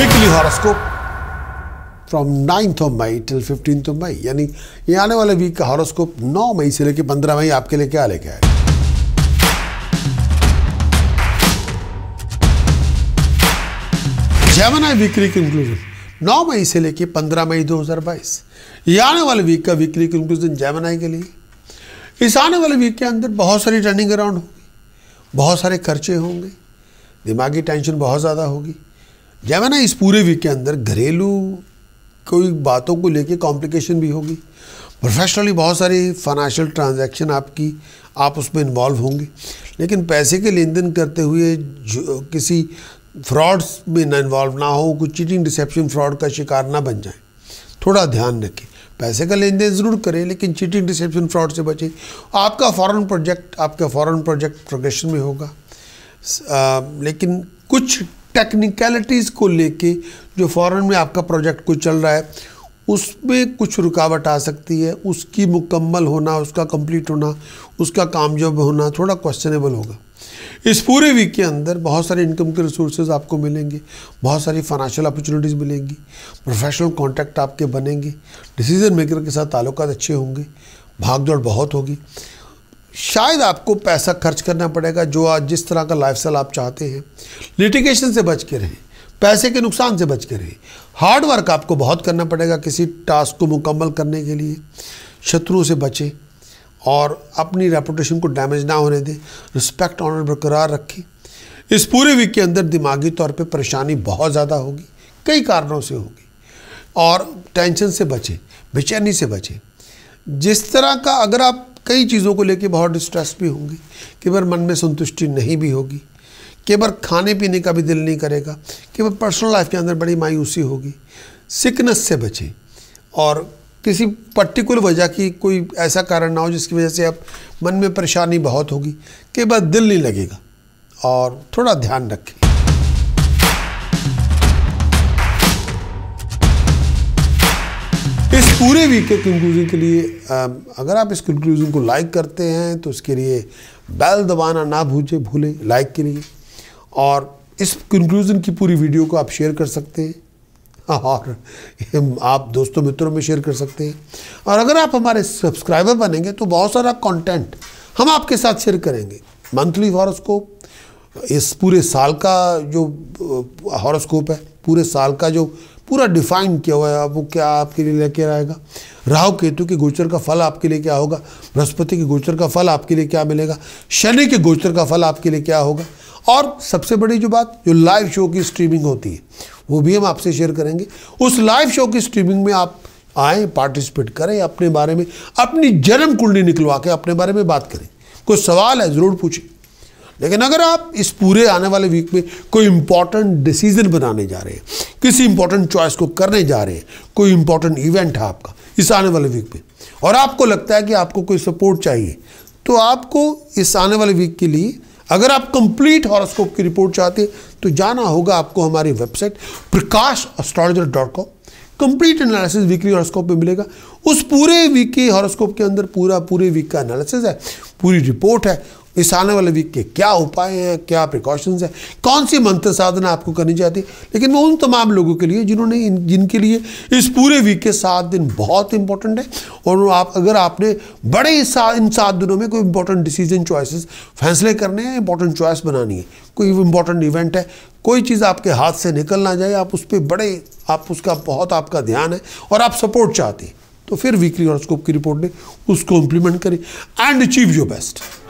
weekly horoscope from ninth of May till fifteenth of May यानी ये आने वाले वीक का हॉरोस्कोप 9 मई से लेकर 15 मई आपके लिए क्या लेके आए जेमनाई वीकली कंक्लूजन 9 मई से लेकर 15 मई 2022 ये आने वाले वीक का वीकली कंक्लूजन जेमनाई के लिए इस आने वाले वीक के अंदर बहुत सारी टर्निंग अराउंड होगी बहुत सारे खर्चे होंगे दिमागी टेंशन बहुत ज़्यादा होगी जब है ना इस पूरे वीक के अंदर घरेलू कोई बातों को लेके कॉम्प्लिकेशन भी होगी प्रोफेशनली बहुत सारी फाइनेंशियल ट्रांजैक्शन आपकी आप उसमें इन्वॉल्व होंगे लेकिन पैसे के लेन देन करते हुए जो किसी फ्रॉड्स में ना इन्वॉल्व ना हो कुछ चीटिंग डिसेप्शन फ्रॉड का शिकार ना बन जाए थोड़ा ध्यान रखें पैसे का लेन देन ज़रूर करें लेकिन चीटिंग डिसेप्शन फ्रॉड से बचें आपका फॉरेन प्रोजेक्ट आपका फॉरेन प्रोजेक्ट प्रोग्रेशन में होगा आ, लेकिन कुछ टेक्निकलिटीज़ को लेके जो फ़ॉरन में आपका प्रोजेक्ट कोई चल रहा है उसमें कुछ रुकावट आ सकती है उसकी मुकम्मल होना उसका कंप्लीट होना उसका कामयाब होना थोड़ा क्वेश्चनेबल होगा इस पूरे वीक के अंदर बहुत सारे इनकम के रिसोर्सेज आपको मिलेंगे बहुत सारी फाइनेंशियल अपॉर्चुनिटीज़ मिलेंगी प्रोफेशनल कॉन्टैक्ट आपके बनेंगे डिसीजन मेकर के साथ ताल्लुक अच्छे होंगे भागदौड़ बहुत होगी शायद आपको पैसा खर्च करना पड़ेगा जो आज जिस तरह का लाइफ आप चाहते हैं लिटिगेशन से बच के रहें पैसे के नुकसान से बच के रहें हार्ड वर्क आपको बहुत करना पड़ेगा किसी टास्क को मुकम्मल करने के लिए शत्रुओं से बचें और अपनी रेपुटेशन को डैमेज ना होने दें रिस्पेक्ट ऑनर बरकरार रखें इस पूरे वीक के अंदर दिमागी तौर पे परेशानी बहुत ज़्यादा होगी कई कारणों से होगी और टेंशन से बचें बेचैनी से बचें जिस तरह का अगर आप कई चीज़ों को लेके बहुत डिस्ट्रेस भी होंगे कई बार मन में संतुष्टि नहीं भी होगी कई बार खाने पीने का भी दिल नहीं करेगा कई बार पर्सनल लाइफ के अंदर बड़ी मायूसी होगी सिकनेस से बचें और किसी पर्टिकुलर वजह की कोई ऐसा कारण ना हो जिसकी वजह से आप मन में परेशानी बहुत होगी कई बार दिल नहीं लगेगा और थोड़ा ध्यान रखें पूरे वीक के कंक्लूजन के लिए um, अगर आप इस कंक्लूजन को लाइक करते हैं तो उसके लिए बेल दबाना ना भूले भूलें लाइक के लिए और इस कंक्लूजन की पूरी वीडियो को आप शेयर कर सकते हैं और आप दोस्तों मित्रों में शेयर कर सकते हैं और अगर आप हमारे सब्सक्राइबर बनेंगे तो बहुत सारा कंटेंट हम आपके साथ शेयर करेंगे मंथली हॉरोस्कोप इस पूरे साल का जो हॉरोस्कोप uh, है पूरे साल का जो पूरा डिफाइन किया हुआ है आप वो क्या आपके लिए लेकर आएगा राहु केतु के गोचर का फल आपके लिए क्या होगा बृहस्पति के गोचर का फल आपके लिए क्या मिलेगा शनि के गोचर का फल आपके लिए क्या होगा और सबसे बड़ी जो बात जो लाइव शो की स्ट्रीमिंग होती है वो भी हम आपसे शेयर करेंगे उस लाइव शो की स्ट्रीमिंग में आप आए पार्टिसिपेट करें अपने बारे में अपनी जन्म कुंडली निकलवा के अपने बारे में बात करें कोई सवाल है ज़रूर पूछें लेकिन अगर आप इस पूरे आने वाले वीक में कोई इंपॉर्टेंट डिसीजन बनाने जा रहे हैं किसी इंपॉर्टेंट चॉइस को करने जा रहे हैं कोई इंपॉर्टेंट इवेंट है आपका इस आने वाले वीक में और आपको लगता है कि आपको कोई सपोर्ट चाहिए तो आपको इस आने वाले वीक के लिए अगर आप कंप्लीट हॉरोस्कोप की रिपोर्ट चाहते हैं तो जाना होगा आपको हमारी website Prakash astrologer dot com complete analysis weekly horoscope में मिलेगा उस पूरे वीक के हॉरोस्कोप के अंदर पूरा पूरे वीक का एनालिसिस है पूरी रिपोर्ट है इस आने वाले वीक के क्या उपाय हैं क्या प्रिकॉशंस हैं कौन सी मंत्र साधना आपको करनी है लेकिन वो उन तमाम लोगों के लिए जिन्होंने जिनके लिए इस पूरे वीक के सात दिन बहुत इंपॉर्टेंट है और आप अगर आपने बड़े इन सात दिनों में कोई इंपॉर्टेंट डिसीजन चॉइसेस फैसले करने हैं इंपॉर्टेंट चॉइस बनानी है कोई इंपॉर्टेंट इवेंट है कोई चीज़ आपके हाथ से निकल ना जाए आप उस पर बड़े आप उसका बहुत आपका ध्यान है और आप सपोर्ट चाहते हैं तो फिर वीकली हॉरोस्कोप की रिपोर्ट ने उसको इंप्लीमेंट करें एंड अचीव योर बेस्ट